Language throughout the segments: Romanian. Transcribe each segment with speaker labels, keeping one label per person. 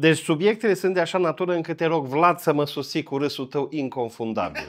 Speaker 1: Deci subiectele sunt de așa natură încât te rog, Vlad, să mă susții cu râsul tău inconfundabil.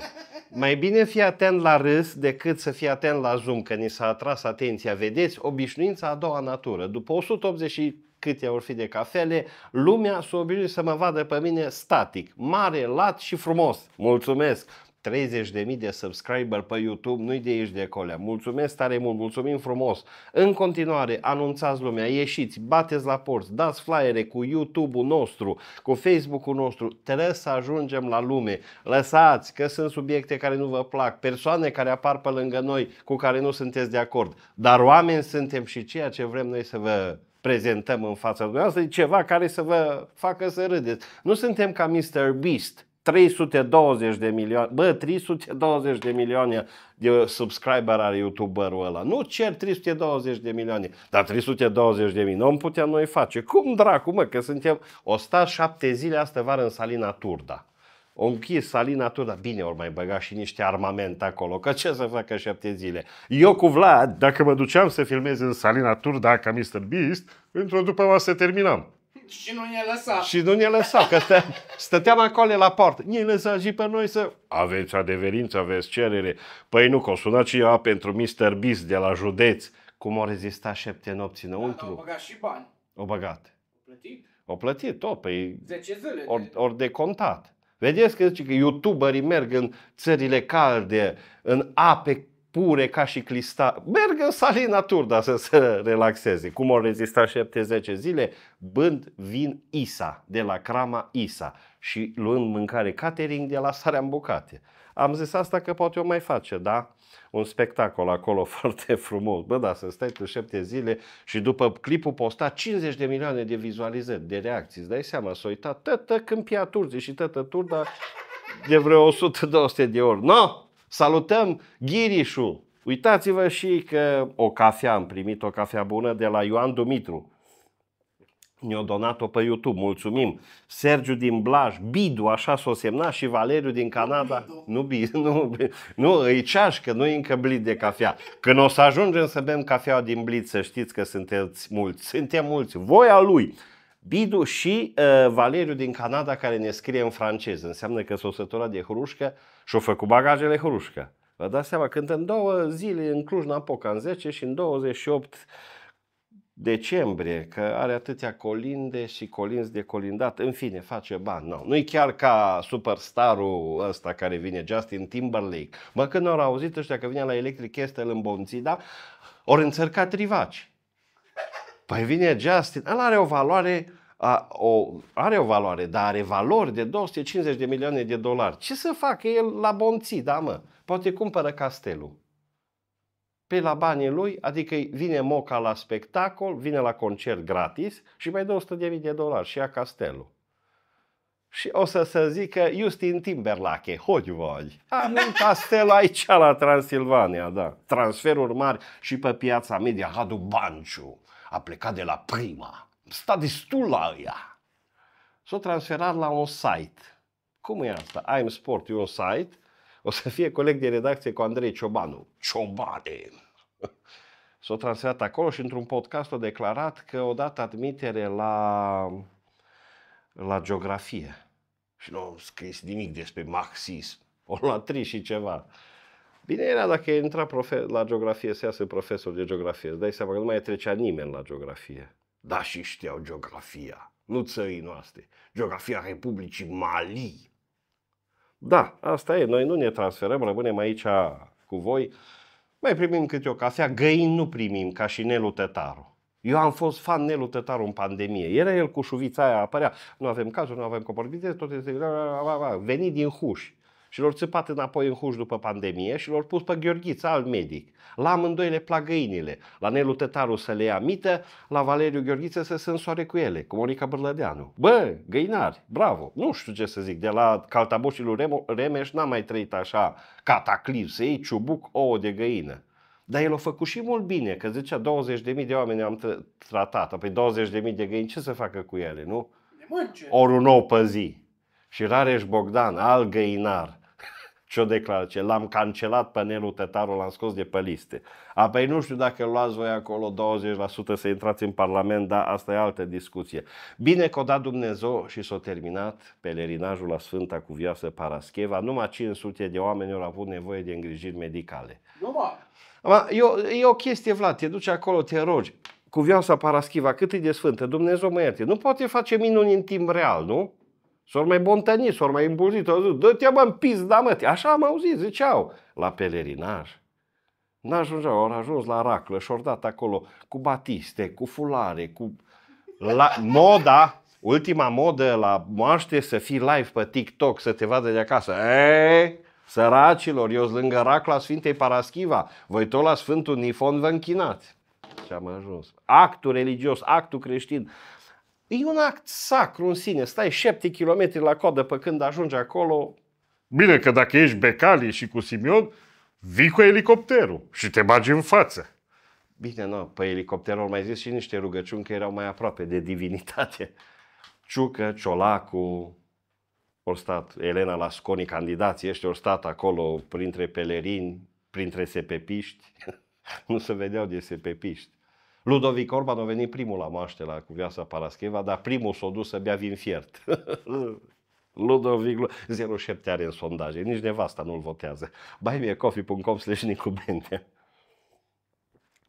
Speaker 1: Mai bine fii atent la râs decât să fii atent la zoom, că ni s-a atras atenția. Vedeți, obișnuința a doua natură. După 180 câte ori fi de cafele, lumea s-a obișnuit să mă vadă pe mine static, mare, lat și frumos. Mulțumesc! 30.000 de subscriber pe YouTube, nu-i de aici de acolo. Mulțumesc tare mult, mulțumim frumos. În continuare, anunțați lumea, ieșiți, bateți la porți, dați flyere cu YouTube-ul nostru, cu Facebook-ul nostru. Trebuie să ajungem la lume. Lăsați că sunt subiecte care nu vă plac, persoane care apar pe lângă noi cu care nu sunteți de acord. Dar oameni suntem și ceea ce vrem noi să vă prezentăm în fața dumneavoastră ceva care să vă facă să râdeți. Nu suntem ca Mr. Beast 320 de milioane, bă, 320 de milioane de subscriber are youtuberul ăla. Nu cer 320 de milioane, dar 320 de milioane, nu putem noi face. Cum dracu, mă, că suntem, o sta șapte zile astă vară în Salina Turda. O închis Salina Turda, bine, ori mai băga și niște armament acolo, că ce să facă șapte zile? Eu cu Vlad, dacă mă duceam să filmez în Salina Turda ca Mr. Beast, într-o după o să terminam. Și nu ne lăsa. Și nu ne lăsa, că stă, stăteam acolo la poartă. Ne lăsa și pe noi să... Aveți adeverință, aveți cerere. Păi nu, că o sunat cineva pentru Mr. Beast de la județ. Cum o rezista șapte nopți da, înăuntru? Da, au băgat și bani. O băgat. O plătit? O plătit tot, păi... 10 zile. Ori, de... contat. decontat. Vedeți că zice că youtuberii merg în țările calde, în ape pure ca și clista, merg în salina turda să se relaxeze. Cum au rezistat 7-10 zile? Bând vin Isa, de la crama Isa și luând mâncare catering de la sarea în bucate. Am zis asta că poate o mai face, da? Un spectacol acolo foarte frumos. Bă, da, să stai tu șapte zile și după clipul posta 50 de milioane de vizualizări, de reacții. Îți dai seama, s-a uitat tătă câmpia turzii și tătă turda de vreo 100-200 de ori. No! Salutăm Ghirișu. Uitați-vă și că o cafea, am primit o cafea bună de la Ioan Dumitru. Ne-a donat-o pe YouTube, mulțumim. Sergiu din Blaj, Bidu, așa s-o semna și Valeriu din Canada. Nu, Bidu. Nu, Bidu, nu, nu îi ceașcă, nu încă blit de cafea. Când o să ajungem să bem cafea din blit, să știți că sunteți mulți. Suntem mulți. Voia lui Bidu și uh, Valeriu din Canada care ne scrie în francez, Înseamnă că s-o de hrușcă și-o făcut bagajele hrușcă. Vă dați seama, când în două zile în Cluj-Napoca, în 10 și în 28 decembrie, că are atâtea colinde și colinzi de colindat, în fine, face bani. Nu-i chiar ca superstarul ăsta care vine, Justin Timberlake. Mă, când au auzit ăștia că vine la Electric Castle în Bonțida, ori înțărcat rivaci. Păi vine Justin, el are o valoare a, o, are o valoare, dar are valori de 250 de milioane de dolari. Ce să facă el la bonții, da mă? Poate cumpără castelul. Pe la banii lui, adică vine moca la spectacol, vine la concert gratis și mai 200.000 de dolari și ia castelul. Și o să se zică Justin Timberlake, hoci voi. Am un castel aici la Transilvania, da. Transferuri mari și pe piața media. Radu Banciu a plecat de la prima sta destul la ea. S-a transferat la un site. Cum e asta? I'm Sport e un site. O să fie coleg de redacție cu Andrei Ciobanu. Ciobane! S-a transferat acolo și într-un podcast a declarat că odată admitere la, la geografie. Și nu a scris nimic despre marxism. O la tri și ceva. Bine era dacă intra profe- la geografie să iasă profesor de geografie. Îți dai seama că nu mai trecea nimeni la geografie. Dar și știau geografia, nu țării noastre, geografia Republicii Mali. Da, asta e, noi nu ne transferăm, rămânem aici cu voi. Mai primim câte o cafea, găini nu primim, ca și Nelu Tătaru. Eu am fost fan Nelu Tătaru în pandemie. Era el cu șuvița aia, apărea, nu avem cazuri, nu avem comorbidități, tot este venit din huși și l-au țipat înapoi în huș după pandemie și l-au pus pe Gheorghița, alt medic. La amândoi le plac găinile. La Nelu Tătaru să le ia mită, la Valeriu Gheorghiță să se însoare cu ele, cu Monica Bârlădeanu. Bă, găinari, bravo! Nu știu ce să zic, de la Caltaboșilul Remo, Remeș n-am mai trăit așa să ei ciubuc, ouă de găină. Dar el a făcut și mult bine, că zicea 20.000 de oameni am tratat. Apoi 20.000 de găini, ce să facă cu ele, nu? Ori un nou pe zi. Și Rareș Bogdan, al găinar, și o declarație, l-am cancelat pe Nelu Tătaru, l-am scos de pe liste. A, păi nu știu dacă luați voi acolo 20% să intrați în Parlament, dar asta e altă discuție. Bine că o dat Dumnezeu și s-a terminat pelerinajul la Sfânta Cuvioasă Parascheva, numai 500 de oameni au avut nevoie de îngrijiri medicale. Numai. E, e o chestie, Vlad, te duci acolo, te rogi. Cuvioasa Paraschiva, cât e de sfântă, Dumnezeu mă ierte. Nu poate face minuni în timp real, nu? S-au mai bontănit, s-au mai impulsit, au zis, dă-te mă în pizda mă, așa am auzit, ziceau, la pelerinaj. N-ajungeau, au ajuns la raclă și au dat acolo cu batiste, cu fulare, cu... La moda, ultima modă la moaște să fii live pe TikTok, să te vadă de acasă. E, săracilor, eu lângă racla Sfintei Paraschiva, voi tot la Sfântul Nifon vă închinați. Și am ajuns. Actul religios, actul creștin, E un act sacru în sine. Stai șapte kilometri la codă pe când ajungi acolo. Bine că dacă ești becali și cu Simion, vii cu elicopterul și te bagi în față. Bine, nu, pe elicopterul mai zis și niște rugăciuni că erau mai aproape de divinitate. Ciucă, Ciolacu, ori stat Elena Lasconi, candidații ăștia, au stat acolo printre pelerini, printre sepepiști. nu se vedeau de sepepiști. Ludovic Orban a venit primul la moaște la Cuvioasa Parascheva, dar primul s-a dus să bea vin fiert. Ludovic, 07 are în sondaje, nici nevasta nu-l votează. coffee.com slash Nicu bende.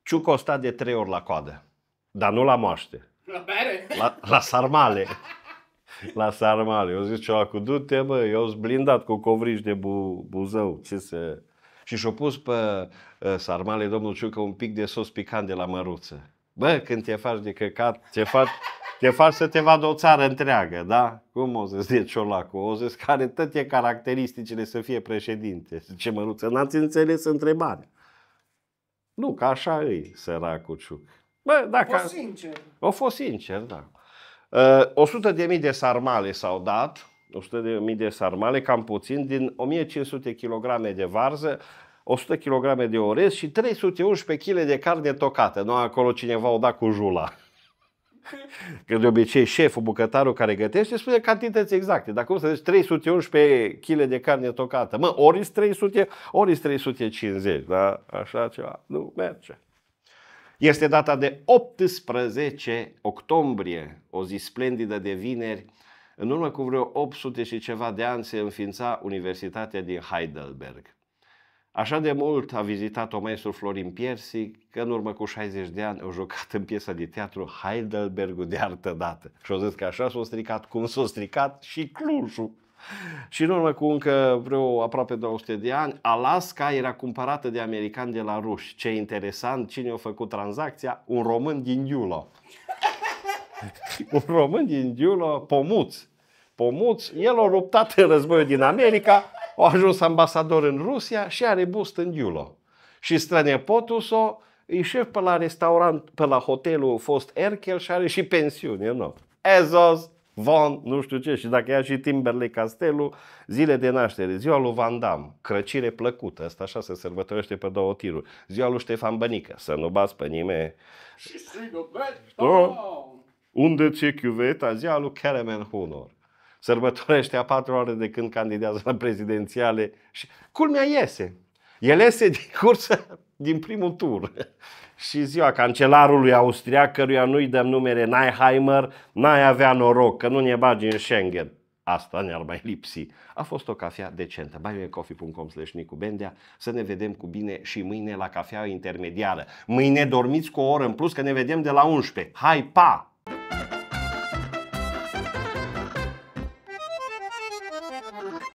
Speaker 1: Ciucă sta de trei ori la coadă, dar nu la moaște. La bere? La, la sarmale. La sarmale. Eu zic ceva cu du-te, eu sunt blindat cu covriș de bu, buzău. Ce se și și-o pus pe uh, sarmale domnul Ciucă un pic de sos picant de la măruță. Bă, când te faci de căcat, te faci, te faci să te vadă o țară întreagă, da? Cum o zis de Ciolacu? O zis care toate caracteristicile să fie președinte. Ce măruță, n-ați înțeles întrebarea. Nu, că așa e săracul Ciuc. Bă, dacă... O fost sincer. O fost sincer, da. Ă, uh, 100.000 de sarmale s-au dat, 100.000 de sarmale, cam puțin, din 1500 kg de varză, 100 kg de orez și 311 kg de carne tocată. Nu acolo cineva o da cu jula. Că de obicei șeful, bucătarul care gătește spune cantități exacte. Dar cum să zici 311 kg de carne tocată? Mă, ori 300, ori 350, da? Așa ceva. Nu merge. Este data de 18 octombrie, o zi splendidă de vineri, în urmă cu vreo 800 și ceva de ani se înființa Universitatea din Heidelberg. Așa de mult a vizitat-o maestru Florin Piersi că în urmă cu 60 de ani au jucat în piesa de teatru Heidelbergul de artă dată. Și au zis că așa s-a stricat, cum s-a stricat și Clujul. Și în urmă cu încă vreo aproape 200 de ani, Alaska era cumpărată de americani de la ruși. Ce interesant, cine a făcut tranzacția? Un român din Iulo. Un român din Iulo, pomuți pomuți, el a ruptat în războiul din America, a ajuns ambasador în Rusia și are bust în Iulo. Și strănepotul s-o e șef pe la restaurant, pe la hotelul fost Erkel și are și pensiune, nu? Ezos, Von, nu știu ce, și dacă ia și Timberley Castelul, zile de naștere, ziua lui Van Damme, crăcire plăcută, asta așa se sărbătorește pe două tiruri, ziua lui Ștefan Bănică, să nu bați pe nimeni. Și strigă, da. Unde ți-e chiuveta? Ziua lui Careman Hunor sărbătorește a patru ore de când candidează la prezidențiale și culmea iese. El iese din cursă din primul tur. și ziua cancelarului austriac, căruia nu-i dăm numere Neiheimer, n-ai avea noroc că nu ne bagi în Schengen. Asta ne-ar mai lipsi. A fost o cafea decentă. bioecoffee.com slash Nicu Bendea. Să ne vedem cu bine și mâine la cafea intermediară. Mâine dormiți cu o oră în plus că ne vedem de la 11. Hai, pa!